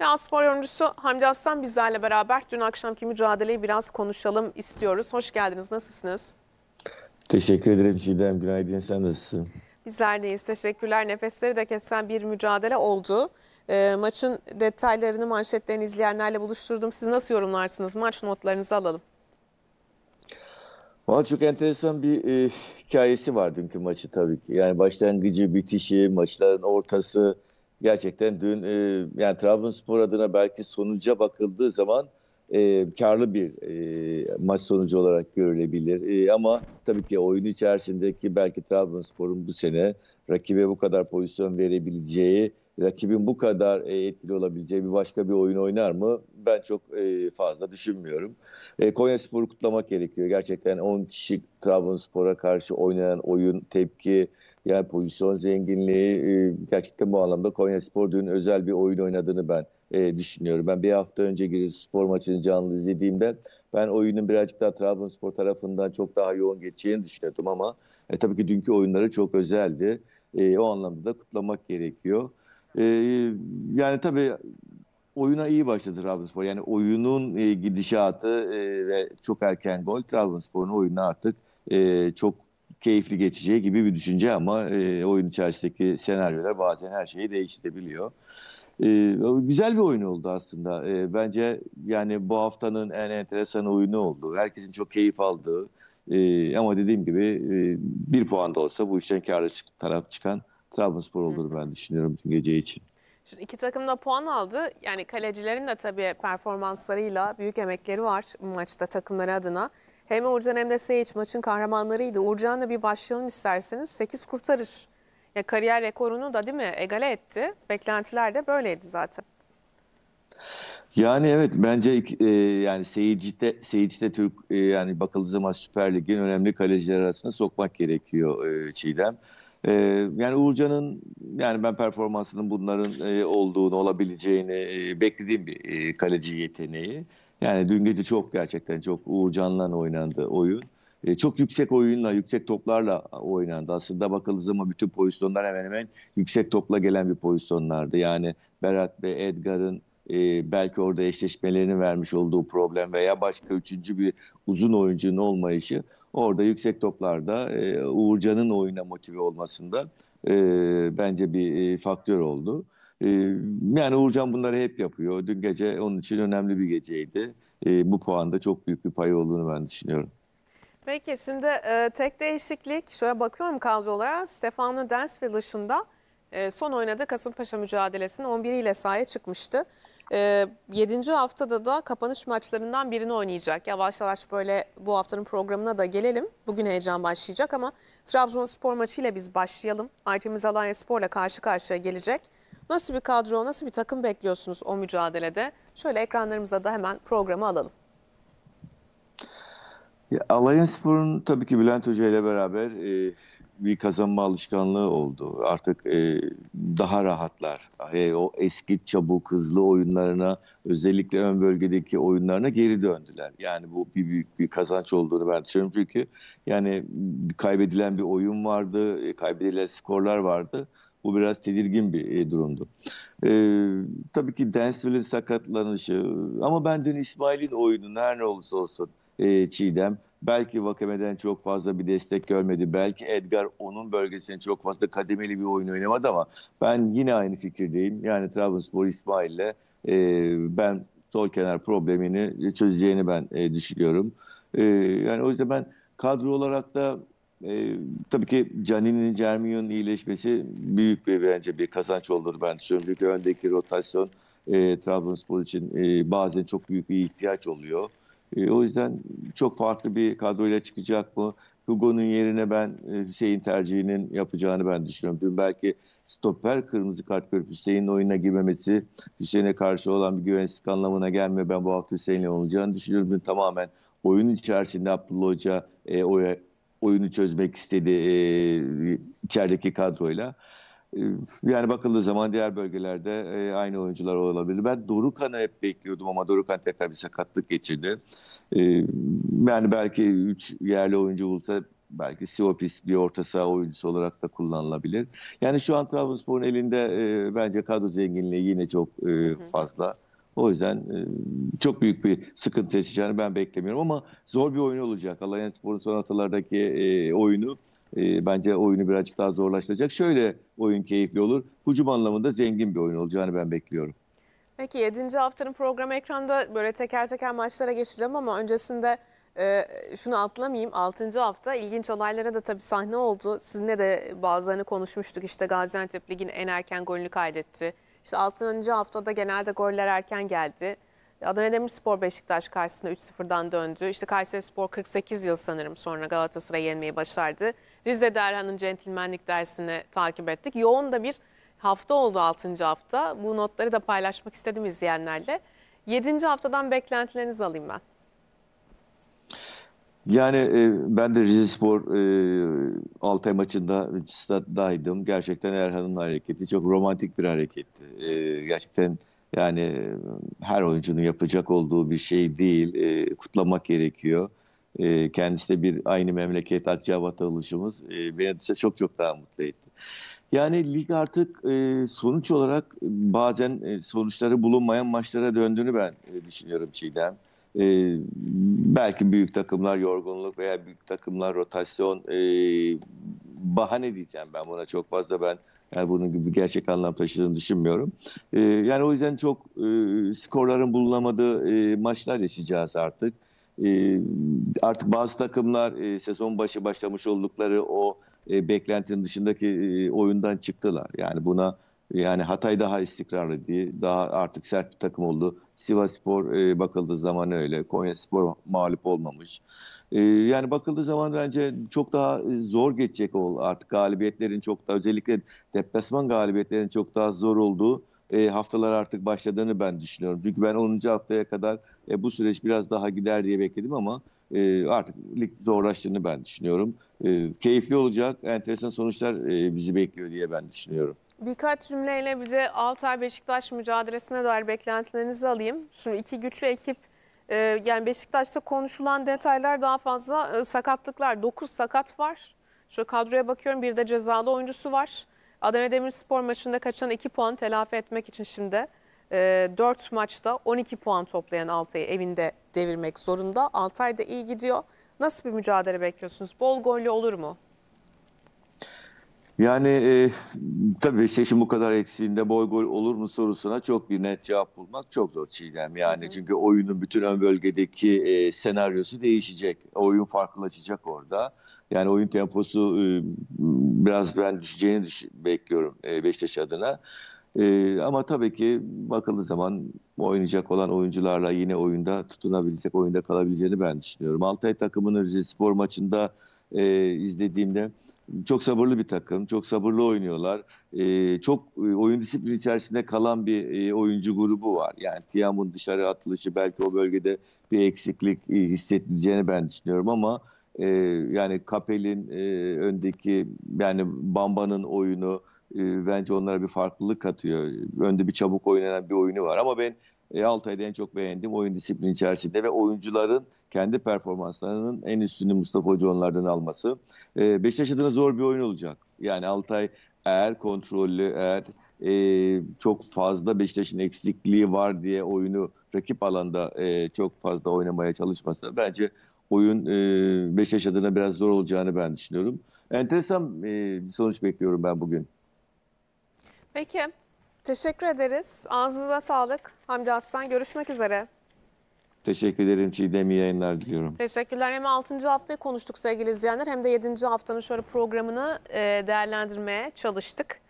Ve aspor yorumcusu Hamdi Aslan bizlerle beraber dün akşamki mücadeleyi biraz konuşalım istiyoruz. Hoş geldiniz, nasılsınız? Teşekkür ederim Çiğdem, günaydın. Sen nasılsın? Bizler deyiz, teşekkürler. Nefesleri de kesen bir mücadele oldu. E, maçın detaylarını, manşetlerini izleyenlerle buluşturdum. Siz nasıl yorumlarsınız? Maç notlarınızı alalım. Valla çok enteresan bir e, hikayesi var dünkü maçı tabii ki. Yani başlangıcı, bitişi, maçların ortası, gerçekten dün e, yani Trabzonspor adına belki sonuca bakıldığı zaman e, karlı bir e, maç sonucu olarak görülebilir. E, ama tabii ki oyun içerisindeki belki Trabzonspor'un bu sene rakibe bu kadar pozisyon verebileceği rakibin bu kadar e, etkili olabileceği bir başka bir oyun oynar mı? Ben çok e, fazla düşünmüyorum. E, Konya Spor'u kutlamak gerekiyor. Gerçekten 10 kişi Trabzonspor'a karşı oynanan oyun, tepki, yani pozisyon zenginliği e, gerçekten bu anlamda Konya Spor dün özel bir oyun oynadığını ben düşünüyorum. Ben bir hafta önce Giresun Spor maçını canlı izlediğimde ben oyunun birazcık daha Trabzonspor tarafından çok daha yoğun geçeceğini düşünüyordum ama e, tabii ki dünkü oyunları çok özeldi. E, o anlamda da kutlamak gerekiyor. E, yani tabii oyuna iyi başladı Trabzonspor. Yani oyunun e, gidişatı e, ve çok erken gol Trabzonspor'un oyunu artık e, çok keyifli geçeceği gibi bir düşünce ama e, oyun içerisindeki senaryolar bazen her şeyi değiştirebiliyor. E, güzel bir oyun oldu aslında. E, bence yani bu haftanın en enteresan oyunu oldu. Herkesin çok keyif aldığı e, ama dediğim gibi e, bir puan da olsa bu işten karlı taraf çıkan Trabzonspor olur ben düşünüyorum tüm gece için. Şimdi iki takım da puan aldı. Yani kalecilerin de tabii performanslarıyla büyük emekleri var maçta takımları adına. Hem Uğurcan hem de Seyic maçın kahramanlarıydı. Uğurcan'la bir başlayalım isterseniz. 8 kurtarır. Ya kariyer rekorunu da değil mi egale etti. Beklentiler de böyleydi zaten. Yani evet bence e, yani seyircide seyircide Türk e, yani bakıldığı zaman Süper Lig'in önemli kaleciler arasında sokmak gerekiyor e, Çiğdem. Ee, yani Uğurcan'ın yani ben performansının bunların e, olduğunu olabileceğini e, beklediğim bir e, kaleci yeteneği. Yani dün gece çok gerçekten çok Uğurcan'la oynandı oyun. çok yüksek oyunla, yüksek toplarla oynandı. Aslında bakıldığı zaman bütün pozisyonlar hemen hemen yüksek topla gelen bir pozisyonlardı. Yani Berat ve Edgar'ın e, belki orada eşleşmelerini vermiş olduğu problem veya başka üçüncü bir uzun oyuncunun olmayışı orada yüksek toplarda e, Uğurcan'ın oyuna motive olmasında e, bence bir e, faktör oldu. E, yani Uğurcan bunları hep yapıyor. Dün gece onun için önemli bir geceydi. E, bu puanda çok büyük bir pay olduğunu ben düşünüyorum. Peki şimdi e, tek değişiklik şöyle bakıyorum kadro olarak Stefano Densville dışında e, son oynadığı Kasımpaşa mücadelesinin 11 ile sahaya çıkmıştı. E, ee, 7. haftada da kapanış maçlarından birini oynayacak. Yavaş yavaş böyle bu haftanın programına da gelelim. Bugün heyecan başlayacak ama Trabzonspor maçıyla biz başlayalım. Artemiz Alanya Spor'la karşı karşıya gelecek. Nasıl bir kadro, nasıl bir takım bekliyorsunuz o mücadelede? Şöyle ekranlarımızda da hemen programı alalım. Ya, Alanya Spor'un tabii ki Bülent Hoca ile beraber e, bir kazanma alışkanlığı oldu. Artık e, daha rahatlar. E, o eski çabuk hızlı oyunlarına özellikle ön bölgedeki oyunlarına geri döndüler. Yani bu bir büyük bir kazanç olduğunu ben düşünüyorum. Çünkü yani kaybedilen bir oyun vardı, e, kaybedilen skorlar vardı. Bu biraz tedirgin bir e, durumdu. Ee, tabii ki Densville'in sakatlanışı ama ben dün İsmail'in oyunu her ne olursa olsun e, Çiğdem. Belki Vakame'den çok fazla bir destek görmedi. Belki Edgar onun bölgesinde çok fazla kademeli bir oyun oynamadı ama ben yine aynı fikirdeyim. Yani Trabzonspor İsmail'le e, ben sol kenar problemini çözeceğini ben e, düşünüyorum. E, yani o yüzden ben kadro olarak da e, tabii ki Canini'nin, Cermion'un iyileşmesi büyük bir bence bir kazanç olur ben düşünüyorum. Çünkü öndeki rotasyon e, Trabzonspor için e, bazen çok büyük bir ihtiyaç oluyor. Ee, o yüzden çok farklı bir kadroyla çıkacak bu Hugo'nun yerine ben e, Hüseyin tercihinin yapacağını ben düşünüyorum. Dün belki stoper kırmızı kart görüp Hüseyin'in oyuna girmemesi Hüseyin'e karşı olan bir güvensizlik anlamına gelmiyor. Ben bu hafta Hüseyin'le olacağını düşünüyorum. Dün tamamen oyun içerisinde Abdullah Hoca e, oyunu çözmek istedi e, içerideki kadroyla yani bakıldığı zaman diğer bölgelerde e, aynı oyuncular olabilir. Ben Dorukan'ı hep bekliyordum ama Dorukhan tekrar bir sakatlık geçirdi. E, yani belki 3 yerli oyuncu bulsa belki Siopis bir orta saha oyuncusu olarak da kullanılabilir. Yani şu an Trabzonspor'un elinde e, bence kadro zenginliği yine çok fazla. O yüzden çok büyük bir sıkıntı yaşayacağını ben beklemiyorum ama zor bir oyun olacak. Alanya Spor'un son haftalardaki oyunu e, bence oyunu birazcık daha zorlaştıracak. Şöyle oyun keyifli olur. Hücum anlamında zengin bir oyun olacağını ben bekliyorum. Peki 7. haftanın programı ekranda böyle teker teker maçlara geçeceğim ama öncesinde e, şunu atlamayayım. 6. hafta ilginç olaylara da tabii sahne oldu. Sizinle de bazılarını konuşmuştuk. İşte Gaziantep Ligi'nin en erken golünü kaydetti. İşte 6. haftada genelde goller erken geldi. Adana Demirspor Beşiktaş karşısında 3-0'dan döndü. İşte Kayseri Spor 48 yıl sanırım sonra Galatasaray yenmeyi başardı. Rize'de Erhan'ın centilmenlik dersini takip ettik. Yoğun da bir hafta oldu 6. hafta. Bu notları da paylaşmak istedim izleyenlerle. 7. haftadan beklentilerinizi alayım ben. Yani e, ben de Rize Spor e, Altay maçında staddaydım. Gerçekten Erhan'ın hareketi çok romantik bir hareketti. E, gerçekten yani e, her oyuncunun yapacak olduğu bir şey değil. E, kutlamak gerekiyor. E, kendisi de bir aynı memleket Akçabat'ta oluşumuz e, ee, beni açıkçası çok çok daha mutlu etti. Yani lig artık e, sonuç olarak bazen e, sonuçları bulunmayan maçlara döndüğünü ben e, düşünüyorum Çiğdem. E, belki büyük takımlar yorgunluk veya büyük takımlar rotasyon e, bahane diyeceğim ben buna çok fazla ben yani bunun gibi gerçek anlam taşıdığını düşünmüyorum. E, yani o yüzden çok e, skorların bulunamadığı e, maçlar yaşayacağız artık. Ee, artık bazı takımlar e, sezon başı başlamış oldukları o e, beklentinin dışındaki e, oyundan çıktılar. Yani buna yani Hatay daha istikrarlı diye daha artık sert bir takım oldu. Sivasspor e, bakıldığı zaman öyle. Konyaspor mağlup olmamış. yani bakıldığı zaman bence çok daha zor geçecek ol artık galibiyetlerin çok daha özellikle deplasman galibiyetlerin çok daha zor olduğu e, haftalar artık başladığını ben düşünüyorum. Çünkü ben 10. haftaya kadar e, bu süreç biraz daha gider diye bekledim ama e, artık lig zorlaştığını ben düşünüyorum. E, keyifli olacak, enteresan sonuçlar e, bizi bekliyor diye ben düşünüyorum. Birkaç cümleyle bize Altay Beşiktaş mücadelesine dair beklentilerinizi alayım. Şimdi iki güçlü ekip e, yani Beşiktaş'ta konuşulan detaylar daha fazla e, sakatlıklar. 9 sakat var. Şu kadroya bakıyorum bir de cezalı oyuncusu var. Adana Demirspor maçında kaçan 2 puan telafi etmek için şimdi e, 4 maçta 12 puan toplayan Altay'ı evinde devirmek zorunda. Altay da iyi gidiyor. Nasıl bir mücadele bekliyorsunuz? Bol gollü olur mu? Yani e, tabii seçim bu kadar eksiğinde boy gol olur mu sorusuna çok bir net cevap bulmak çok zor Çiğdem. Yani hı hı. çünkü oyunun bütün ön bölgedeki e, senaryosu değişecek. Oyun farklılaşacak orada. Yani oyun temposu e, biraz ben düşeceğini düş bekliyorum e, Beşiktaş adına. E, ama tabii ki bakıldığı zaman oynayacak olan oyuncularla yine oyunda tutunabilecek, oyunda kalabileceğini ben düşünüyorum. Altay takımının Rize Spor maçında e, izlediğimde çok sabırlı bir takım, çok sabırlı oynuyorlar. E, çok e, oyun disiplini içerisinde kalan bir e, oyuncu grubu var. Yani Tiam'ın dışarı atılışı belki o bölgede bir eksiklik e, hissedileceğini ben düşünüyorum ama e, yani Kapel'in e, öndeki yani Bamba'nın oyunu e, bence onlara bir farklılık katıyor. Önde bir çabuk oynanan bir oyunu var ama ben e, Altay'da en çok beğendiğim oyun disiplini içerisinde ve oyuncuların kendi performanslarının en üstünü Mustafa Hoca onlardan alması. E, Beşiktaş adına zor bir oyun olacak. Yani Altay eğer kontrollü, eğer e, çok fazla Beşiktaş'ın eksikliği var diye oyunu rakip alanda e, çok fazla oynamaya çalışmasa bence oyun e, Beşiktaş adına biraz zor olacağını ben düşünüyorum. Enteresan e, bir sonuç bekliyorum ben bugün. Peki. Teşekkür ederiz. Ağzınıza sağlık. Hamdi Aslan görüşmek üzere. Teşekkür ederim Çiğdem. İyi yayınlar diliyorum. Teşekkürler. Hem 6. haftayı konuştuk sevgili izleyenler hem de 7. haftanın şöyle programını e, değerlendirmeye çalıştık.